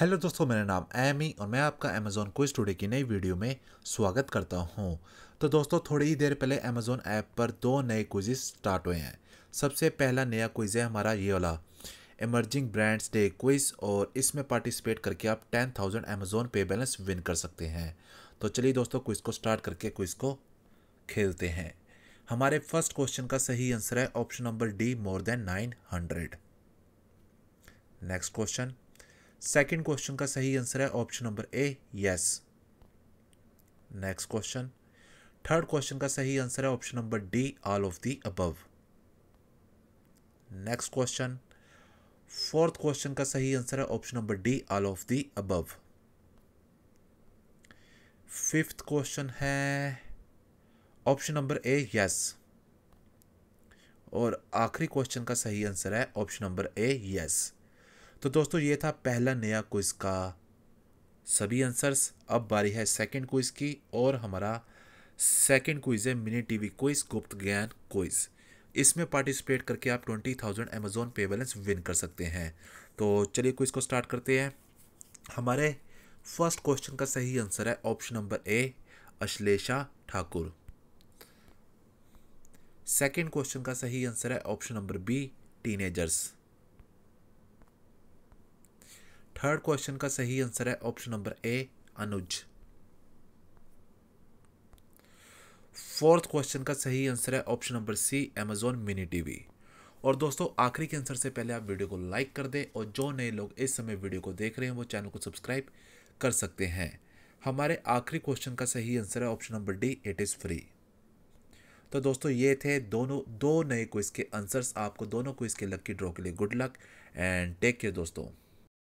hello दोस्तों मेरा नाम एमी और मैं आपका अमेजोन क्विज स्टूडियो की नई वीडियो में स्वागत करता हूं तो दोस्तों थोड़ी ही देर पहले अमेजोन ऐप पर दो नए क्विजेस स्टार्ट हुए हैं सबसे पहला नया क्विज़ है हमारा ये वाला इमर्जिंग ब्रांड्स डे क्विज और इसमें पार्टिसिपेट करके आप ten thousand Amazon pay balance win कर सकते हैं तो चलिए दोस्तों क्विज़ को स्टार्ट करके क्विज़ को खेलते हैं हमारे फर्स्ट क्वेश्चन का सही आंसर है option number D more than nine hundred next question second question का सही आंसर है option number A yes next question third question का सही आंसर है option number D all of the above next question fourth question का सही answer है option number D all of the above fifth question है option number A yes और आखिरी question का सही आंसर है ऑप्शन नंबर ए यस तो दोस्तों ये था पहला नया क्विज़ का सभी आंसर्स अब बारी है सेकंड क्विज़ की और हमारा सेकंड क्विज़ है मिनी टीवी क्विज़ गुप्त ज्ञान क्विज़ इसमें पार्टिसिपेट करके आप twenty thousand Amazon pay balance win कर सकते हैं तो चलिए क्विज़ को स्टार्ट करते हैं हमारे फर्स्ट क्वेश्चन का सही आंसर है option number A Ashlesha Thakur second question का सही आंसर है option number B teenagers third question का सही आंसर है option number A Anuj fourth question का सही आंसर है option number C Amazon mini TV और दोस्तों आखिरी के आंसर से पहले आप वीडियो को लाइक कर दें और जो नए लोग इस समय वीडियो को देख रहे हैं वो चैनल को सब्सक्राइब कर सकते हैं हमारे आखिरी क्वेश्चन का सही आंसर है option number D it is free तो दोस्तों ये थे दोनों दो नए क्विज़ के आंसर्स आपको दोनों क्विज़ के लक्की ड्रॉ के लिए good luck and take care दोस्तों